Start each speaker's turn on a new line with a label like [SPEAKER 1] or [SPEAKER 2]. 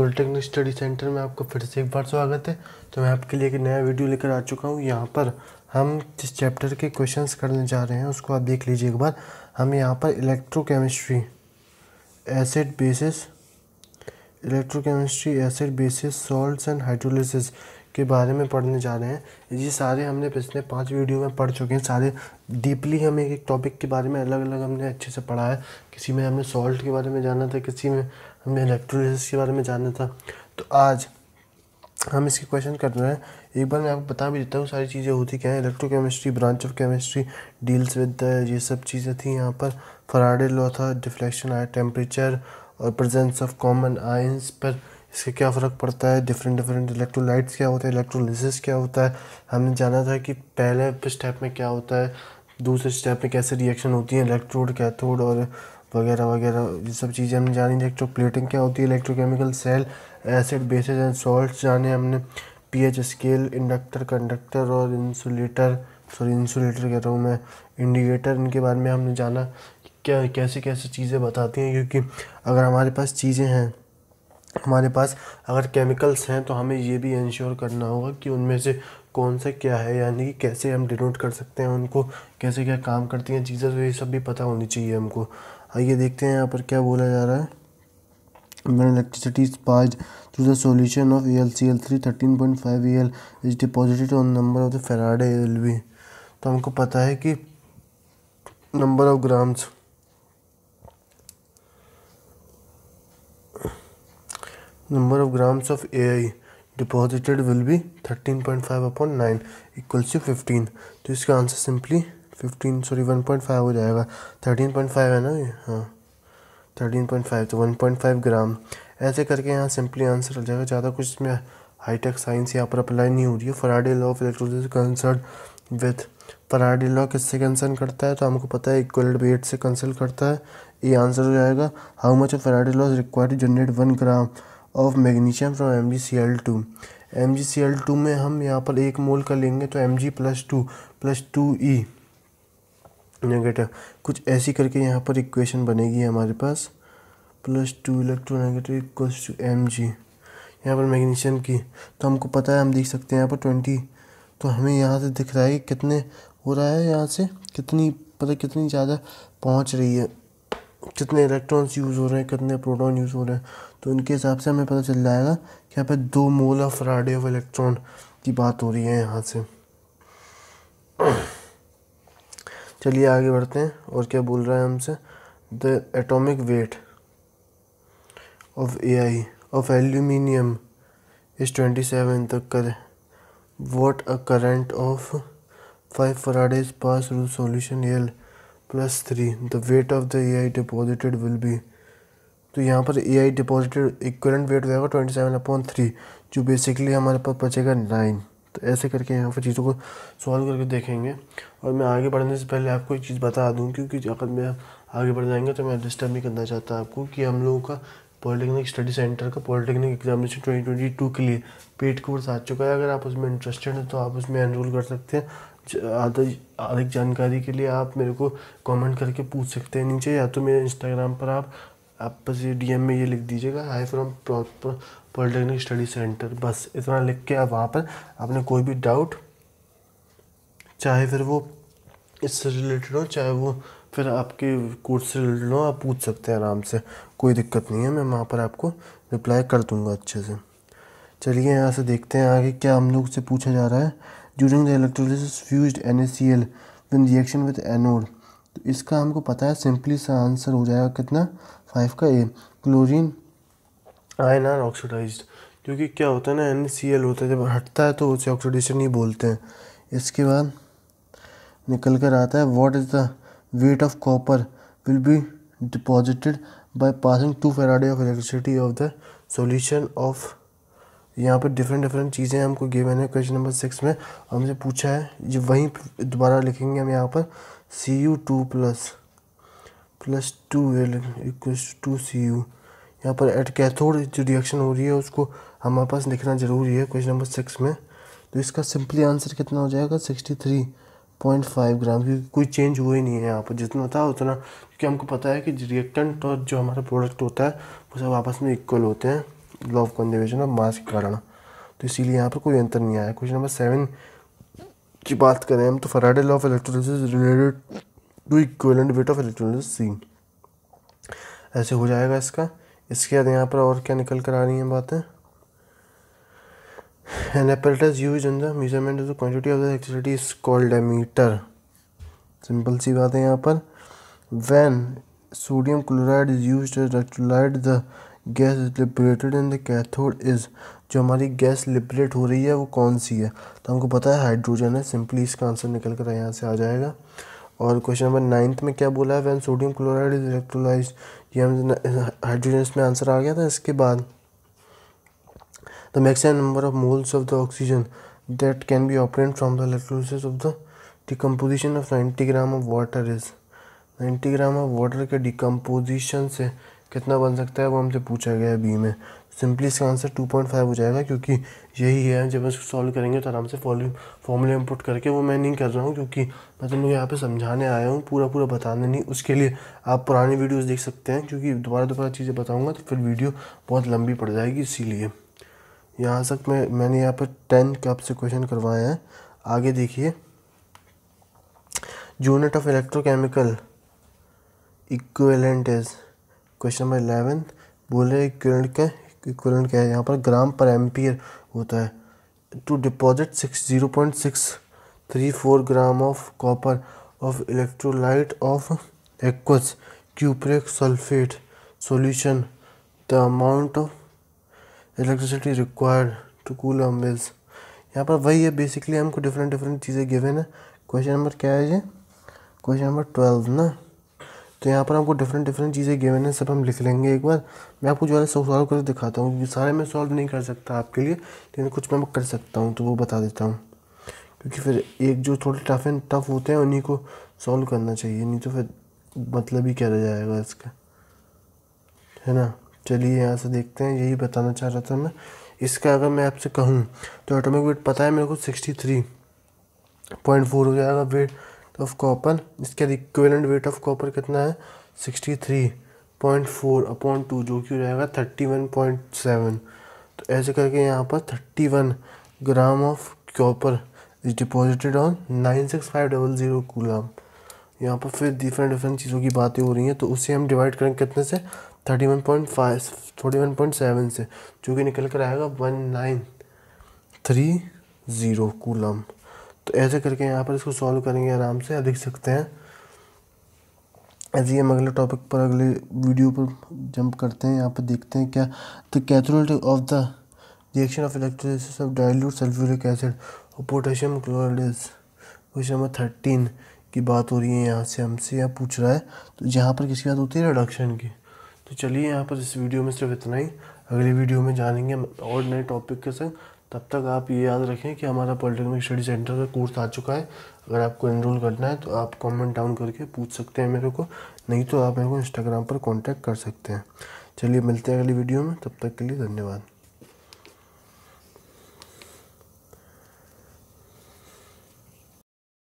[SPEAKER 1] polytechnic study centre में आपका फिर से एक बार स्वागत है तो मैं आपके लिए एक नया वीडियो लेकर आ चुका हूँ यहाँ पर हम जिस चैप्टर के क्वेश्चंस करने जा रहे हैं उसको आप देख लीजिए एक बार हम यहाँ पर electrochemistry acid bases electrochemistry acid bases salt and hydrolysis के बारे में पढ़ने जा रहे हैं ये सारे हमने पिछले पांच वीडियो में पढ़ चुके हैं सारे डीपली हम एक एक टॉपिक के बारे में अलग अलग हमने अच्छे से पढ़ा है किसी में हमने सॉल्ट के बारे में जाना था किसी में हमने इलेक्ट्रोलिसिस के बारे में जाना था तो आज हम इसके क्वेश्चन कर रहे हैं एक बार मैं आपको बता भी देता हूँ सारी चीज़ें होती क्या है electrochemistry branch of chemistry deals with ये सब चीज़ें थी यहाँ पर फराडे लॉ था डिफ्लेक्शन आया टेम्परेचर और प्रेजेंस ऑफ कॉमन आयंस पर इसका क्या फ़र्क पड़ता है डिफरेंट डिफरेंट इलेक्ट्रोलाइट्स क्या होता है इलेक्ट्रोलिसिस क्या होता है हमने जाना था कि पहले स्टेप में क्या होता है दूसरे स्टेप में कैसे रिएक्शन होती है इलेक्ट्रोड कैथोड और वगैरह वगैरह ये सब चीज़ें हमने जानी इलेक्ट्रो प्लेटिंग क्या होती है electrochemical cell acid bases and salt जाने हमने पीएच स्केल इंडक्टर कंडक्टर और इंसुलेटर सॉरी इंसुलेटर कह रहा हूँ मैं इंडिकेटर इनके बारे में हमने जाना क्या कैसे कैसे चीज़ें बताती हैं क्योंकि अगर हमारे पास चीज़ें हैं हमारे पास अगर केमिकल्स हैं तो हमें ये भी इंश्योर करना होगा कि उनमें से कौन सा क्या है यानी कि कैसे हम डिनोट कर सकते हैं उनको कैसे क्या काम करती हैं चीज़ें तो ये सब भी पता होनी चाहिए हमको आइए देखते हैं यहाँ पर क्या बोला जा रहा है E L C L three thirteen point five E L is is on number of the Faraday L B तो हमको पता है कि number of grams number of grams of A I deposited will be thirteen point five upon nine equals to fifteen तो इसका answer simply fifteen sorry one point five हो जाएगा thirteen point five है ना ये हाँ थर्टीन पॉइंट फाइव तो one point five gram ऐसे करके यहाँ सिंपली आंसर हो जाएगा ज़्यादा कुछ इसमें हाईटेक साइंस यहाँ पर अप्लाई नहीं हो रही है Faraday law of electrolysis concern with Faraday law किससे कंसर्न करता है तो हमको पता है इक्वल वेट से कंसल्ट करता है ये आंसर हो जाएगा how much of Faraday law is required to generate one gram of magnesium from M G C L two M G C L two में हम यहाँ पर एक मोल का लेंगे तो M G plus two plus two E negative कुछ ऐसी करके यहाँ पर इक्वेशन बनेगी हमारे पास plus two negative equals to M G यहाँ पर मैग्नीशियम की तो हमको पता है हम देख सकते हैं यहाँ पर ट्वेंटी तो हमें यहाँ से दिख रहा है कि कितने हो रहा है यहाँ से कितनी पता कितनी ज़्यादा पहुँच रही है कितने इलेक्ट्रॉन्स यूज़ हो रहे हैं कितने प्रोटॉन यूज़ हो रहे हैं तो इनके हिसाब से हमें पता चल जाएगा कि यहाँ पर दो mole of Faraday of electron की बात हो रही है यहाँ से चलिए आगे बढ़ते हैं और क्या बोल रहा है हमसे the atomic weight of A I of aluminium is twenty seven तक कर what a current of five faradays pass through solution L plus three the weight of the A I deposited will be तो यहाँ पर A I deposited equivalent weight हो जाएगा twenty seven upon three जो basically हमारे पास बचेगा nine तो ऐसे करके यहाँ पर चीज़ों को सॉल्व करके देखेंगे और मैं आगे बढ़ने से पहले आपको एक चीज़ बता दूँ क्योंकि अगर मैं आगे बढ़ जाएंगे तो मैं डिस्टर्ब नहीं करना चाहता आपको कि हम लोगों का पॉलिटेक्निक स्टडी सेंटर का polytechnic examination twenty twenty two के लिए पेड कोर्स आ चुका है अगर आप उसमें इंटरेस्टेड हैं तो आप उसमें एनरोल कर सकते हैं अधिक जानकारी के लिए आप मेरे को कमेंट करके पूछ सकते हैं नीचे या तो मेरे इंस्टाग्राम पर आप आप बस ये डीएम में ये लिख दीजिएगा hi from proper polytechnic study centre बस इतना लिख के आप वहाँ पर आपने कोई भी डाउट चाहे फिर वो इससे रिलेटेड हो चाहे वो फिर आपके कोर्स से रिलेटेड हो आप पूछ सकते हैं आराम से कोई दिक्कत नहीं है मैं वहाँ पर आपको रिप्लाई कर दूँगा अच्छे से चलिए यहाँ से देखते हैं आगे क्या हम लोग से पूछा जा रहा है during the electrolysis fuse N A C L win reaction with anode तो इसका हमको पता है सिंपली सा आंसर हो जाएगा कितना फाइव का A chlorine ion are oxidise क्योंकि क्या होता है ना एन सी एल होता है जब हटता है तो उसे ऑक्सीडेशन ही बोलते हैं इसके बाद निकल कर आता है what is the weight of copper will be deposited by passing two Faraday of electricity of the solution of यहाँ पर डिफरेंट डिफरेंट चीज़ें हमको गिवन है क्वेश्चन नंबर सिक्स में हमसे पूछा है ये वहीं दोबारा लिखेंगे हम यहाँ पर C U two plus plus two L इक्व टू सी यू यहाँ पर एट कैथोड जो रिएक्शन हो रही है उसको हमारे पास लिखना ज़रूरी है क्वेश्चन नंबर सिक्स में तो इसका सिंपली आंसर कितना हो जाएगा sixty three point five gram क्योंकि कोई चेंज हुआ ही नहीं है यहाँ पर जितना था उतना क्योंकि हमको पता है कि रिएक्टेंट और जो हमारा प्रोडक्ट होता है वो सब आपस में इक्वल होते हैं लॉ ऑफ कंजर्वेशन और मास के कारण तो इसीलिए यहाँ पर कोई अंतर नहीं आया क्वेश्चन नंबर सेवन की बात करें हम तो Faraday law of electrolysis related to equivalent weight of electrolysis सी ऐसे हो जाएगा इसका इसके बाद यहाँ पर और क्या निकल कर आ रही हैं बातें an apparatus use in the measurement of the quantity of the electricity is called a simple सी बात है यहाँ पर when sodium chloride is use electrolysed the gas liberated in the cathode is जो हमारी गैस लिबरेट हो रही है वो कौन सी है तो हमको पता है हाइड्रोजन है सिंपली इसका आंसर निकल कर यहाँ से आ जाएगा और क्वेश्चन नंबर नाइन्थ में क्या बोला है when sodium chloride is electrolyse ये हम हाइड्रोजन में आंसर आ गया था इसके बाद the maximum number of moles of the oxygen that can be operate from the electrolysis of the decomposition of ninety gram of water is ninety gram of water के decomposition से कितना बन सकता है वो हमसे पूछा गया है बी में सिंपली इसका आंसर टू पॉइंट फाइव हो जाएगा क्योंकि यही है जब इसको सॉल्व करेंगे तो आराम से फॉर्मूले फॉर्मूला इनपुट करके वो मैं नहीं कर रहा हूँ क्योंकि मैं तुम तो लोग यहाँ पे समझाने आया हूँ पूरा पूरा बताने नहीं उसके लिए आप पुरानी वीडियोस देख सकते हैं क्योंकि दोबारा दोबारा चीज़ें बताऊँगा तो फिर वीडियो बहुत लंबी पड़ जाएगी इसीलिए यहाँ तक मैं मैंने यहाँ पर टेन का आपसे क्वेश्चन करवाए हैं आगे देखिए unit of electrochemical equivalent is question number eleven बोले इक्वेलेंट का इक्वलन क्या है यहाँ पर ग्राम पर एम्पियर होता है to deposit six zero point six three four gram of copper of electrolyte of aqueous cupric sulphate solution the amount of electricity required to cool a यहाँ पर वही है बेसिकली हमको डिफरेंट डिफरेंट चीज़ें गिवेन है question number क्या है ये क्वेश्चन नंबर ट्वेल्व ना तो यहाँ पर हमको डिफरेंट डिफरेंट चीज़ें गेवन है सब हम लिख लेंगे एक बार मैं आपको जो है सॉल्व करके दिखाता हूँ क्योंकि सारे मैं सॉल्व नहीं कर सकता आपके लिए लेकिन कुछ मैं कर सकता हूँ तो वो बता देता हूँ क्योंकि फिर एक जो थोड़े टफ एंड टफ होते हैं उन्हीं को सॉल्व करना चाहिए नहीं तो फिर मतलब ही क्या रह जाएगा इसका है ना चलिए यहाँ से देखते हैं यही बताना चाह रहा था मैं इसका अगर मैं आपसे कहूँ तो ऑटोमेटिक वेट पता है मेरे को सिक्सटी थ्री पॉइंट फोर हो जाएगा वेट तो ऑफ कॉपर इसका इक्वेलेंट वेट ऑफ कॉपर कितना है sixty three point four upon two जो कि हो जाएगा थर्टी वन पॉइंट सेवन तो ऐसे करके यहाँ पर thirty one gram of copper is deposited on nine six five double zero coulomb यहाँ पर फिर डिफरेंट डिफरेंट चीज़ों की बातें हो रही हैं तो उसे हम डिवाइड करेंगे कितने से thirty one point five thirty one point seven से जो कि निकल कर आएगा one nine three zero coulomb तो ऐसे करके यहाँ पर इसको सॉल्व करेंगे आराम से देख सकते हैं ऐसे ही हम अगले टॉपिक पर अगले वीडियो पर जंप करते हैं यहाँ पर देखते हैं क्या the catholyte of the reaction of electrolysis of sulphuric acid और potassium chloride question number thirteen की बात हो रही है यहाँ से हमसे यहाँ पूछ रहा है तो यहाँ पर किसकी बात होती है रिडक्शन की तो चलिए यहाँ पर इस वीडियो में सिर्फ इतना ही अगले वीडियो में जानेंगे और नए टॉपिक के संग तब तक आप ये याद रखें कि हमारा पॉलिटेक्निक स्टडी सेंटर का कोर्स आ चुका है अगर आपको इनरोल करना है तो आप कमेंट डाउन करके पूछ सकते हैं मेरे को नहीं तो आप मेरे को इंस्टाग्राम पर कॉन्टैक्ट कर सकते हैं चलिए मिलते हैं अगली वीडियो में तब तक के लिए धन्यवाद